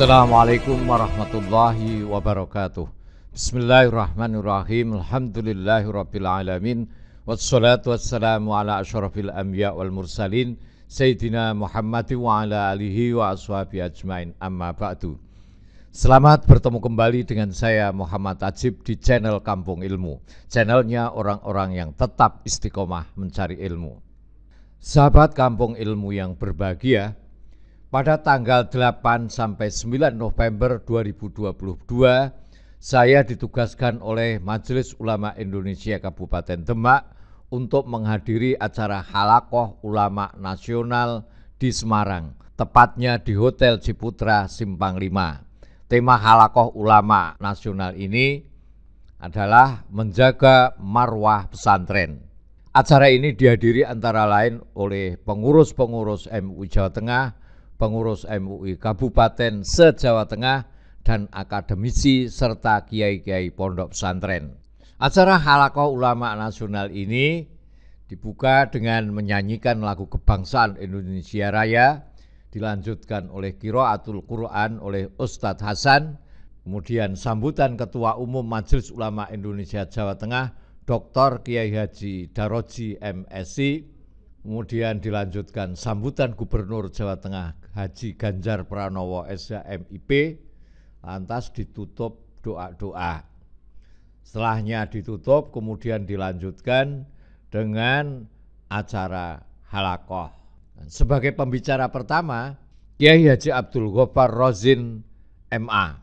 Assalamualaikum warahmatullahi wabarakatuh. Bismillahirrahmanirrahim. Alhamdulillahirrabbilalamin. Wassalatu wassalamu ala asyarafil anbiya wal mursalin. Sayyidina Muhammad wa ala alihi wa ashabi ajmain amma ba'du. Selamat bertemu kembali dengan saya Muhammad Ajib di channel Kampung Ilmu. Channelnya orang-orang yang tetap istiqomah mencari ilmu. Sahabat Kampung Ilmu yang berbahagia, pada tanggal 8 sampai 9 November 2022 saya ditugaskan oleh Majelis Ulama Indonesia Kabupaten Demak untuk menghadiri acara Halakoh Ulama Nasional di Semarang, tepatnya di Hotel Ciputra Simpang 5. Tema Halakoh Ulama Nasional ini adalah menjaga marwah pesantren. Acara ini dihadiri antara lain oleh pengurus-pengurus MU Jawa Tengah, pengurus MUI Kabupaten se-Jawa Tengah dan akademisi serta kiai-kiai pondok pesantren. Acara Halakoh Ulama Nasional ini dibuka dengan menyanyikan lagu kebangsaan Indonesia Raya, dilanjutkan oleh Kiroatul Quran oleh Ustadz Hasan, kemudian sambutan Ketua Umum Majelis Ulama Indonesia Jawa Tengah, Dr. Kiai Haji Daroji MSI, Kemudian dilanjutkan sambutan Gubernur Jawa Tengah Haji Ganjar Pranowo SHMIP lantas ditutup doa-doa. Setelahnya ditutup kemudian dilanjutkan dengan acara halakoh. Sebagai pembicara pertama, Kiai Haji Abdul Ghafar Rozin MA.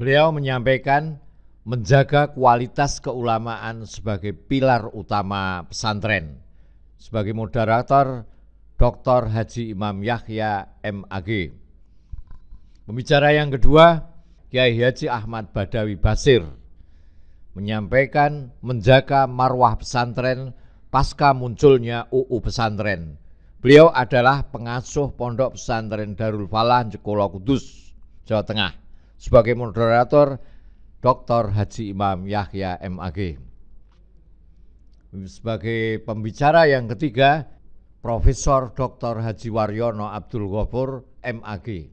Beliau menyampaikan menjaga kualitas keulamaan sebagai pilar utama pesantren sebagai moderator Dr. Haji Imam Yahya MAG. Pembicara yang kedua, Kiai Haji Ahmad Badawi Basir menyampaikan menjaga marwah pesantren pasca munculnya UU pesantren. Beliau adalah pengasuh pondok pesantren Darul Falah Jekolo Kudus, Jawa Tengah. Sebagai moderator, Dr. Haji Imam Yahya MAG. Sebagai pembicara yang ketiga, Profesor Dr. Haji Waryono Abdul Ghafur MAG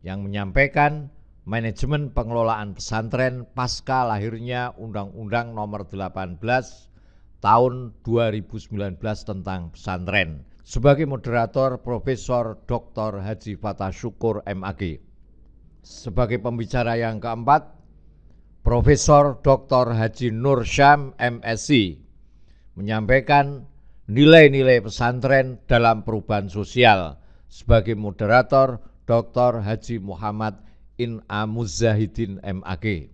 yang menyampaikan manajemen pengelolaan pesantren pasca lahirnya Undang-Undang Nomor 18 tahun 2019 tentang pesantren. Sebagai moderator Profesor Dr. Haji Fatah Syukur MAG. Sebagai pembicara yang keempat, Profesor Dr. Haji Nur Syam MSc menyampaikan nilai-nilai pesantren dalam perubahan sosial sebagai moderator Dr. Haji Muhammad In Amuzahidin MAG.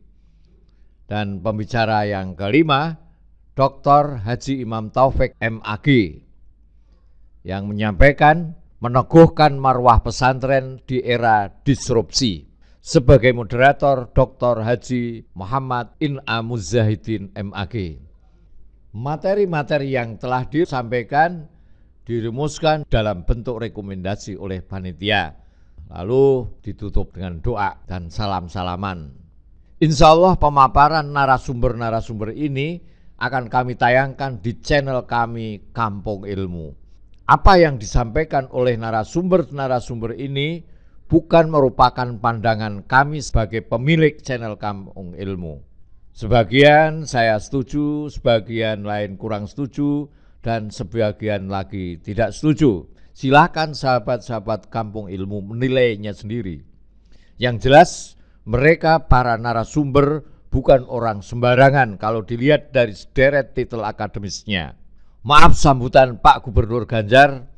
Dan pembicara yang kelima, Dr. Haji Imam Taufik MAG yang menyampaikan meneguhkan marwah pesantren di era disrupsi sebagai moderator Dr. Haji Muhammad In Amuzahidin MAG. Materi-materi yang telah disampaikan dirumuskan dalam bentuk rekomendasi oleh panitia, lalu ditutup dengan doa dan salam-salaman. Insya Allah pemaparan narasumber-narasumber ini akan kami tayangkan di channel kami Kampung Ilmu. Apa yang disampaikan oleh narasumber-narasumber ini bukan merupakan pandangan kami sebagai pemilik channel Kampung Ilmu. Sebagian saya setuju, sebagian lain kurang setuju, dan sebagian lagi tidak setuju. Silakan sahabat-sahabat Kampung Ilmu menilainya sendiri. Yang jelas, mereka para narasumber bukan orang sembarangan kalau dilihat dari sederet titel akademisnya. Maaf sambutan Pak Gubernur Ganjar,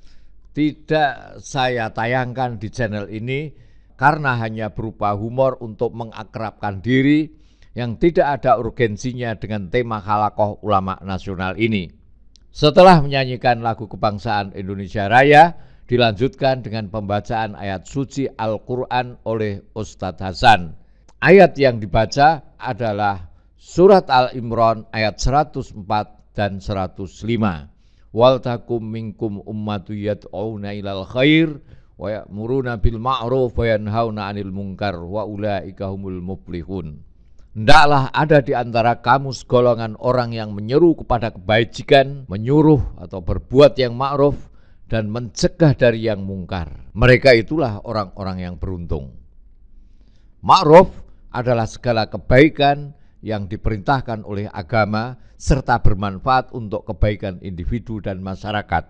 tidak saya tayangkan di channel ini karena hanya berupa humor untuk mengakrabkan diri yang tidak ada urgensinya dengan tema halakoh ulama nasional ini. Setelah menyanyikan lagu kebangsaan Indonesia Raya, dilanjutkan dengan pembacaan ayat suci Al-Quran oleh Ustadz Hasan. Ayat yang dibaca adalah Surat Al-Imran ayat 104 dan 105 wal takum minkum ummatu yad'una ilal khair wa ya'muruna bil ma'ruf wa yanhauna 'anil munkar wa ulaika humul muflihun. Hendaklah ada di antara kamu segolongan orang yang menyeru kepada kebajikan, menyuruh atau berbuat yang ma'ruf dan mencegah dari yang mungkar. Mereka itulah orang-orang yang beruntung. Ma'ruf adalah segala kebaikan yang diperintahkan oleh agama serta bermanfaat untuk kebaikan individu dan masyarakat.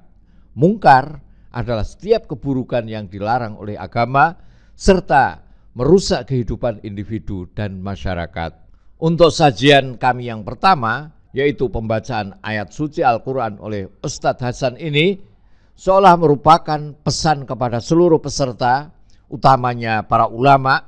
Mungkar adalah setiap keburukan yang dilarang oleh agama serta merusak kehidupan individu dan masyarakat. Untuk sajian kami yang pertama, yaitu pembacaan ayat suci Al-Quran oleh Ustadz Hasan ini, seolah merupakan pesan kepada seluruh peserta, utamanya para ulama,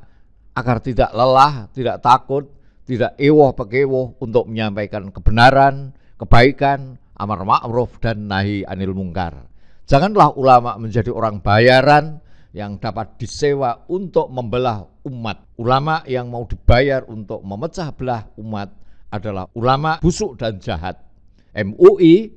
agar tidak lelah, tidak takut, tidak ewoh pekewoh untuk menyampaikan kebenaran, kebaikan, amar ma'ruf dan nahi anil mungkar. Janganlah ulama menjadi orang bayaran yang dapat disewa untuk membelah umat. Ulama yang mau dibayar untuk memecah belah umat adalah ulama busuk dan jahat. MUI,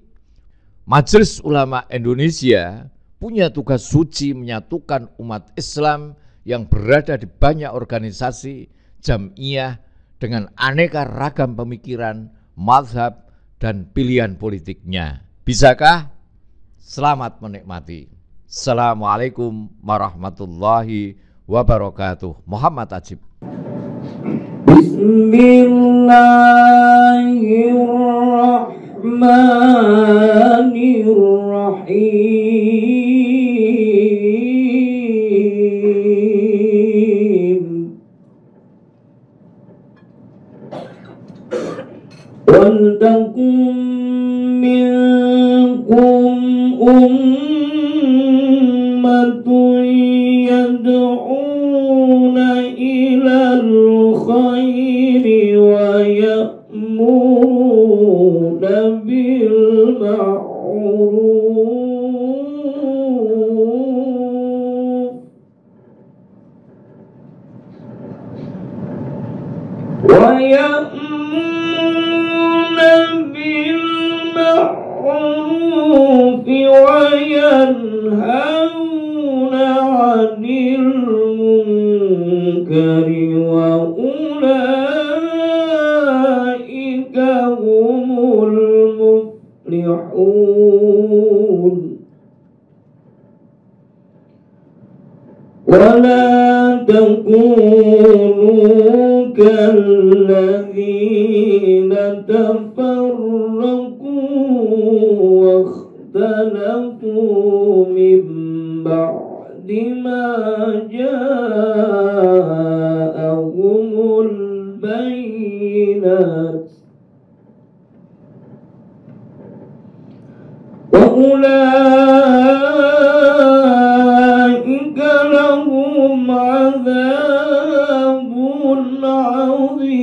Majelis Ulama Indonesia punya tugas suci menyatukan umat Islam yang berada di banyak organisasi, jamiah, dengan aneka ragam pemikiran, mazhab, dan pilihan politiknya. Bisakah? Selamat menikmati. Assalamualaikum warahmatullahi wabarakatuh. Muhammad Ajib. Bismillahirrahmanirrahim. أمة يدعون إلى الخير ويأمرون بالمعروف ويأمرون المنكر وأولئك هم المفلحون ولا تكونوا كالذين تفرقوا جاءتهم البينات وأولئك لهم عذاب عظيم